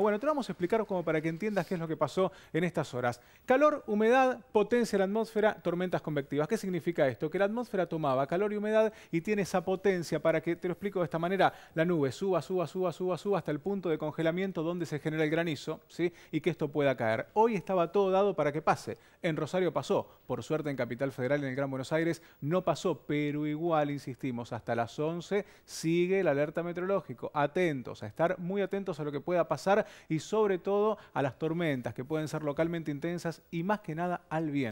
bueno, te lo vamos a explicar como para que entiendas qué es lo que pasó en estas horas. Calor, humedad, potencia de la atmósfera, tormentas convectivas. ¿Qué significa esto? Que la atmósfera tomaba calor y humedad y tiene esa potencia para que, te lo explico de esta manera, la nube suba, suba, suba, suba, suba hasta el punto de congelamiento donde se genera el granizo ¿sí? y que esto pueda caer. Hoy estaba todo dado para que pase. En Rosario pasó, por suerte en Capital Federal, en el Gran Buenos Aires, no pasó, pero igual, insistimos, hasta las 11 sigue la alerta meteorológico. Atentos, a estar muy atentos a lo que pueda pasar y sobre todo a las tormentas que pueden ser localmente intensas y más que nada al viento.